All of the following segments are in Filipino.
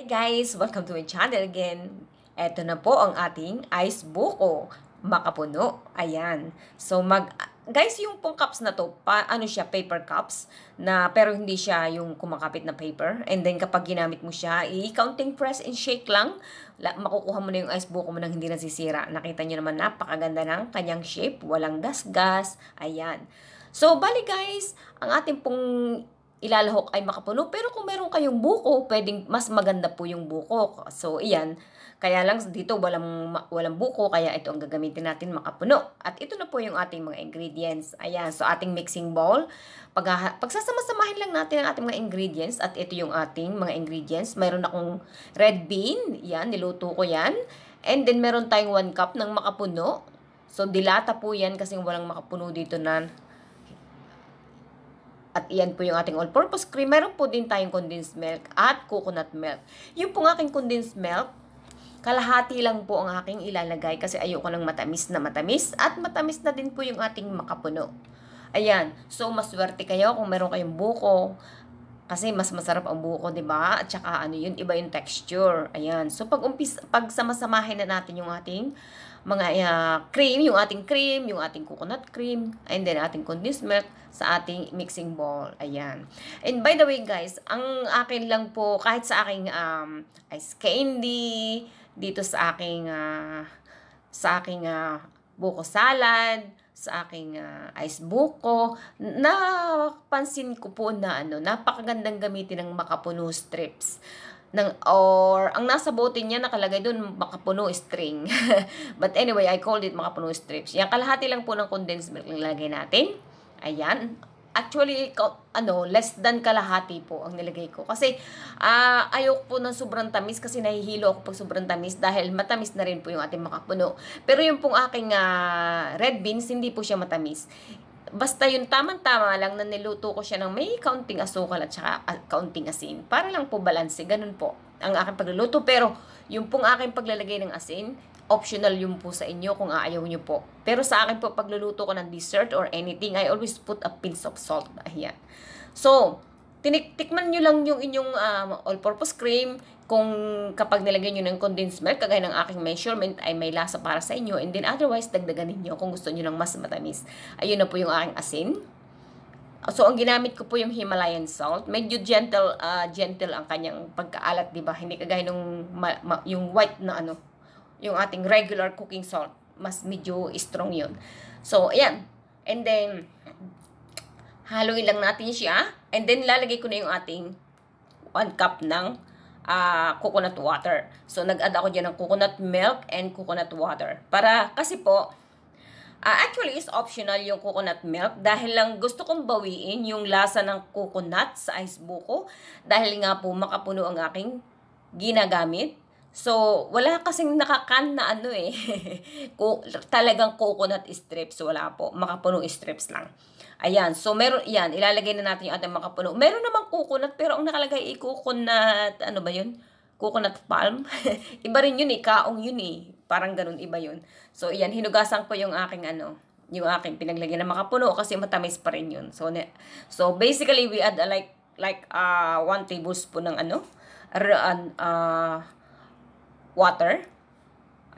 Hi guys! Welcome to my channel again. Ito na po ang ating ice buko. Makapuno. Ayan. So mag... Guys, yung pong cups na to, pa, ano siya, paper cups, na, pero hindi siya yung kumakapit na paper. And then kapag ginamit mo siya, i-counting press and shake lang, makukuha mo na yung ice buko mo nang hindi nasisira. Nakita nyo naman, napakaganda ng kanyang shape, walang gasgas. -gas. Ayan. So, bali guys, ang ating pong ilalahok ay makapuno. Pero kung meron kayong buko, pwedeng mas maganda po yung buko. So, iyan. Kaya lang dito walang, walang buko, kaya ito ang gagamitin natin makapuno. At ito na po yung ating mga ingredients. Ayan, so ating mixing bowl. Pag, pagsasama-samahin lang natin ang ating mga ingredients. At ito yung ating mga ingredients. Mayroon akong red bean. Yan, niluto ko yan. And then meron tayong 1 cup ng makapuno. So, dilata po yan kasi walang makapuno dito na at iyan po yung ating all-purpose cream. Meron po din tayong condensed milk at coconut milk. Yung pong aking condensed milk, Kalahati lang po ang aking ilalagay kasi ayoko lang matamis na matamis at matamis na din po yung ating makapuno. Ayan, so maswerte kayo kung meron kayong buko kasi mas masarap ang buko, 'di ba? At saka ano 'yun, iba yung texture. Ayan. So pag umpis pag samasamahin na natin yung ating mga uh, cream, yung ating cream, yung ating coconut cream, and then ating condensed milk sa ating mixing bowl. Ayan. And by the way guys, ang akin lang po, kahit sa aking um, ice candy, dito sa aking uh, sa aking uh, buko salad, sa aking uh, ice buko, napansin ko po na ano, napakagandang gamitin ng makapuno strips ng, or ang nasa bote niya nakalagay doon makapuno string. But anyway, I called it makapuno strips. Yung kalahati lang po ng condensed milk ang lagay natin. Ayan. Actually, ano, less than kalahati po ang nilagay ko. Kasi uh, ah, ayok po ng sobrang tamis kasi nahihilo ako pag sobrang tamis dahil matamis na rin po yung ating makapuno. Pero yung pong aking uh, red beans, hindi po siya matamis basta yun tamang-tama lang na niluto ko siya ng may kaunting asukal at saka ah, kaunting asin. Para lang po balanse, ganun po ang aking pagluluto. Pero yung pong aking paglalagay ng asin, optional yun po sa inyo kung aayaw nyo po. Pero sa akin po, pagluluto ko ng dessert or anything, I always put a pinch of salt. Ayan. So, tinikman nyo lang yung inyong um, all-purpose cream, kung kapag nilagay nyo ng condensed milk, kagaya ng aking measurement, ay may lasa para sa inyo. And then otherwise, dagdagan ninyo kung gusto nyo ng mas matamis. Ayun na po yung aking asin. So, ang ginamit ko po yung Himalayan salt. Medyo gentle, uh, gentle ang kanyang pagkaalat, di ba? Hindi kagaya nung ma, ma, yung white na ano, yung ating regular cooking salt. Mas medyo strong yun. So, ayan. And then, haluin lang natin siya. And then, lalagay ko na yung ating 1 cup ng uh, coconut water. So, nag-add ako dyan ng coconut milk and coconut water. Para, kasi po, uh, actually, is optional yung coconut milk dahil lang gusto kong bawiin yung lasa ng coconut sa ice buko dahil nga po makapuno ang aking ginagamit. So, wala kasing nakakan na ano eh. Talagang coconut strips, wala po. Makapuno strips lang. Ayan, so meron, yan, ilalagay na natin yung ating mga kapuno. Meron namang coconut, pero ang nakalagay ay coconut, ano ba yun? Coconut palm. iba rin yun eh, kaong yun eh. Parang ganun, iba yun. So, yan, hinugasan ko yung aking ano, yung aking pinaglagay ng makapuno kasi matamis pa rin yun. So, ne, so basically, we add uh, like, like uh, one tablespoon ng ano, uh, uh, water.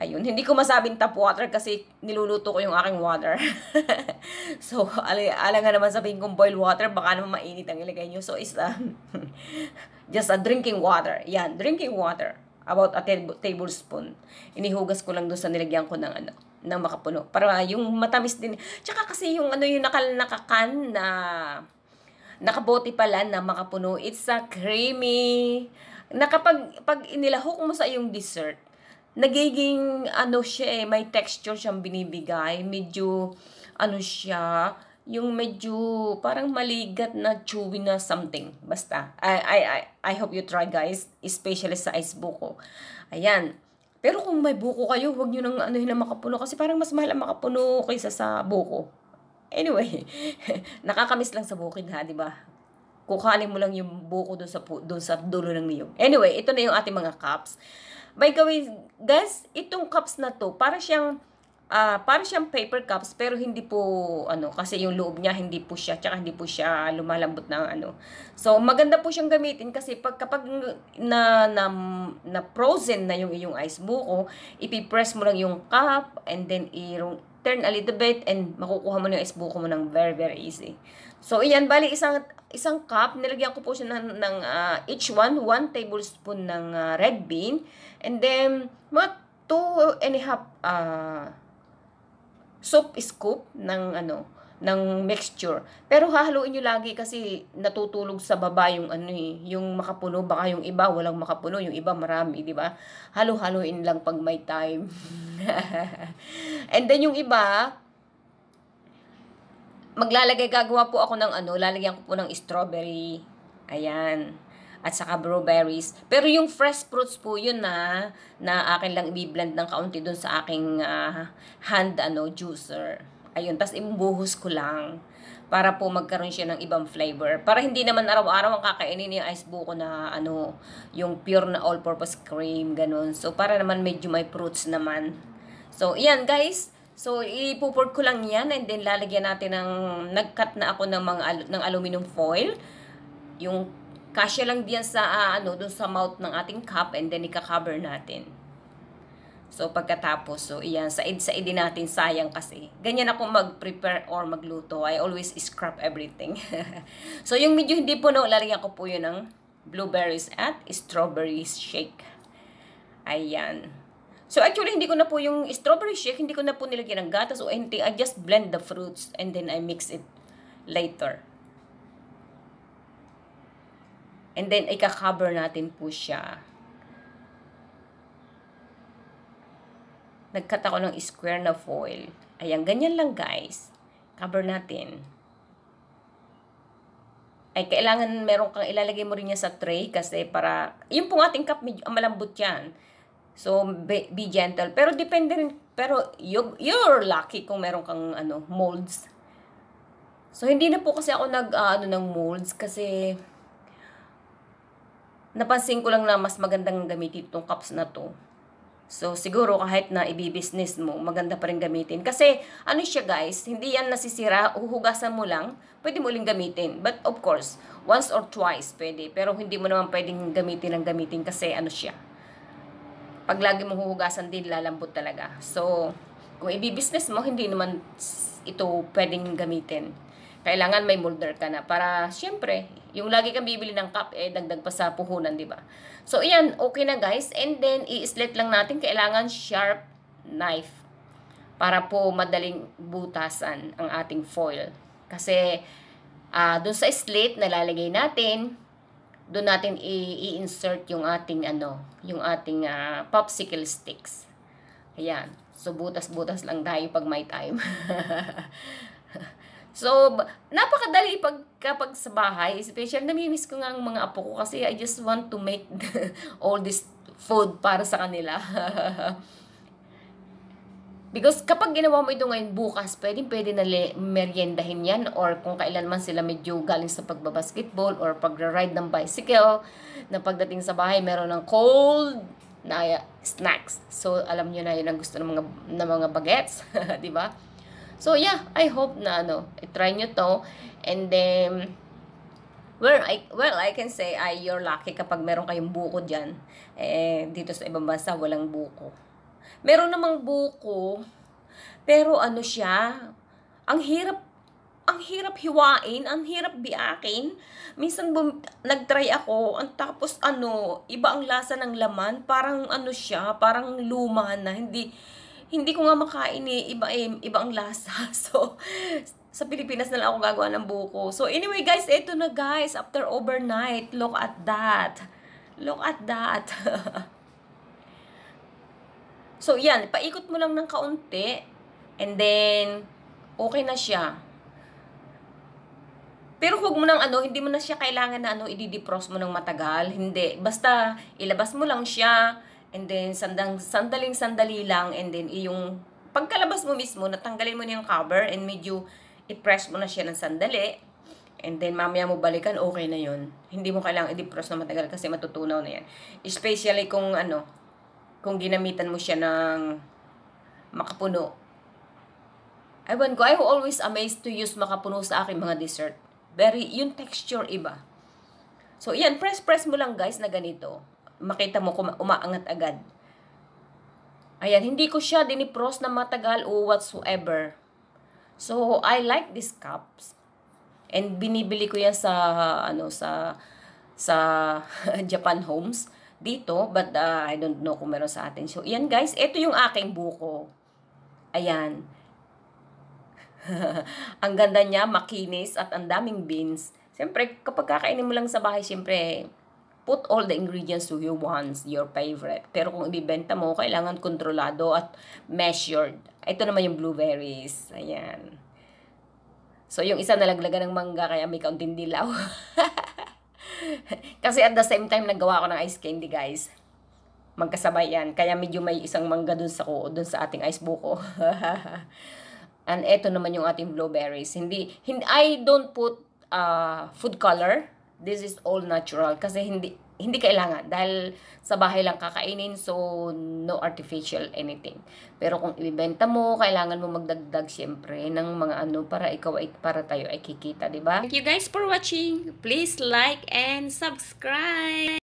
Ayun, hindi ko masabing tap water kasi niluluto ko yung aking water. so, al alang nga naman sabihin kong boil water, baka naman mainit ang ilagay nyo. So, it's uh, um, just a drinking water. Yan, drinking water. About a tablespoon. Inihugas ko lang doon sa nilagyan ko ng ano, ng makapuno. Para yung matamis din. Tsaka kasi yung ano yung nakal nakakan na nakabote pala na makapuno. It's a creamy. Nakapag pag inilahok mo sa iyong dessert, nagiging ano siya eh, may texture siyang binibigay, medyo ano siya, yung medyo parang maligat na chewy na something. Basta, I, I, I, I hope you try guys, especially sa ice buko. Ayan. Pero kung may buko kayo, huwag nyo nang ano na makapuno kasi parang mas mahal ang makapuno kaysa sa buko. Anyway, nakakamiss lang sa bukid ha, di ba? Kukanin mo lang yung buko doon sa, doon sa dulo ng niyog. Anyway, ito na yung ating mga cups. By the way, guys, itong cups na to, para siyang, uh, para siyang paper cups, pero hindi po, ano, kasi yung loob niya, hindi po siya, tsaka hindi po siya lumalambot ng, ano. So, maganda po siyang gamitin kasi pag, kapag na, na, na frozen na yung iyong ice buko, ipipress mo lang yung cup, and then irong turn a little bit and makukuha mo na yung isbuko mo ng very, very easy. So, iyan, bali isang, isang cup, nilagyan ko po siya ng, ng uh, each one, one tablespoon ng uh, red bean. And then, mga two and a half uh, ah, soup scoop ng ano, ng mixture. Pero hahaluin nyo lagi kasi natutulog sa baba yung ano eh, yung makapuno. Baka yung iba walang makapuno, yung iba marami, di ba? Halo-haloin lang pag may time. And then yung iba, maglalagay, gagawa po ako ng ano, lalagyan ko po ng strawberry. Ayan at saka blueberries. Pero yung fresh fruits po yun na na akin lang i-blend ng kaunti dun sa aking uh, hand ano juicer. Ayun, tapos ibubuhos ko lang para po magkaroon siya ng ibang flavor. Para hindi naman araw-araw ang kakainin yung ice buko na ano, yung pure na all-purpose cream, ganun. So, para naman medyo may fruits naman. So, iyan guys. So, ipuport ko lang yan and then lalagyan natin ng, nag-cut na ako ng, mga, ng aluminum foil. Yung kasya lang diyan sa, uh, ano, dun sa mouth ng ating cup and then ika-cover natin. So, pagkatapos, so, iyan, said-said din natin, sayang kasi. Ganyan ako mag-prepare or magluto. I always scrap everything. so, yung medyo hindi puno, lalagyan ko po yun ng blueberries at strawberry shake. Ayan. So, actually, hindi ko na po yung strawberry shake, hindi ko na po nilagyan ng gatas o anything. I just blend the fruits and then I mix it later. And then, ika-cover natin po siya. nagkat ako ng square na foil. Ayan, ganyan lang guys. Cover natin. Ay, kailangan meron kang ilalagay mo rin niya sa tray kasi para, yung pong ating cup, malambot yan. So, be, be gentle. Pero depende rin, pero you, you're lucky kung meron kang ano, molds. So, hindi na po kasi ako nag, uh, ano, ng molds kasi napansin ko lang na mas magandang gamitin itong cups na to. So, siguro kahit na ibibusiness mo, maganda pa rin gamitin. Kasi, ano siya guys, hindi yan nasisira, huhugasan mo lang, pwede mo uling gamitin. But of course, once or twice pwede. Pero hindi mo naman pwedeng gamitin ang gamitin kasi ano siya. Pag lagi mong huhugasan din, lalambot talaga. So, kung ibibusiness mo, hindi naman ito pwedeng gamitin kailangan may molder ka na para syempre, yung lagi kang bibili ng cup, eh, dagdag pa sa puhunan, di ba? So, ayan, okay na guys. And then, i-slit lang natin. Kailangan sharp knife para po madaling butasan ang ating foil. Kasi, uh, ah, doon sa slit nalalagay natin, doon natin i-insert yung ating ano, yung ating uh, popsicle sticks. Ayan. So, butas-butas lang tayo pag may time. So, napakadali pag, kapag sa bahay, especially namimiss ko nga ang mga apo ko kasi I just want to make all this food para sa kanila. Because kapag ginawa mo ito ngayon bukas, pwedeng pwede na meryendahin yan or kung kailan man sila medyo galing sa pagbabasketball or pagra-ride ng bicycle na pagdating sa bahay meron ng cold na uh, snacks. So alam niyo na yun ang gusto ng mga, ng mga bagets, di ba? So yeah, I hope na ano, i-try nyo to. And then, well I, well, I can say I, you're lucky kapag meron kayong buko dyan. Eh, dito sa ibang bansa, walang buko. Meron namang buko, pero ano siya, ang hirap ang hirap hiwain, ang hirap biakin. Minsan bum- nag-try ako, ang tapos ano, iba ang lasa ng laman, parang ano siya, parang luma na, hindi, hindi ko nga makain eh, iba, eh, iba ang lasa. So, sa Pilipinas na lang ako gagawa ng buko. So, anyway guys, eto na guys, after overnight, look at that. Look at that. so, yan, paikot mo lang ng kaunti. And then, okay na siya. Pero huwag mo nang ano, hindi mo na siya kailangan na ano, i-defrost mo ng matagal. Hindi. Basta, ilabas mo lang siya And then, sandang, sandaling sandali lang. And then, yung pagkalabas mo mismo, natanggalin mo na yung cover and medyo i-press mo na siya ng sandali. And then, mamaya mo balikan, okay na yun Hindi mo kailangang i-depress na matagal kasi matutunaw na yan. Especially kung ano, kung ginamitan mo siya ng makapuno. Ewan ko, I always amazed to use makapuno sa aking mga dessert. Very, yung texture iba. So, yan, press-press mo lang guys na ganito makita mo kung umaangat agad. Ayan, hindi ko siya dinipros na matagal o whatsoever. So, I like these cups. And binibili ko yan sa, ano, sa, sa Japan Homes dito. But uh, I don't know kung meron sa atin. So, yan guys, ito yung aking buko. Ayan. ang ganda niya, makinis at ang daming beans. Siyempre, kapag kakainin mo lang sa bahay, siyempre, put all the ingredients to you wants your favorite. Pero kung ibibenta mo, kailangan kontrolado at measured. Ito naman yung blueberries. Ayan. So, yung isa nalaglagan ng mangga, kaya may kaunting dilaw. Kasi at the same time, naggawa ko ng ice candy, guys. Magkasabay yan. Kaya medyo may isang mangga dun sa ko, dun sa ating ice buko. And eto naman yung ating blueberries. Hindi, hindi I don't put uh, food color This is all natural kasi hindi hindi kailangan dahil sa bahay lang kakainin so no artificial anything. Pero kung ibebenta mo, kailangan mo magdagdag siyempre ng mga ano para ikaw ay para tayo ay kikita, 'di ba? Thank you guys for watching. Please like and subscribe.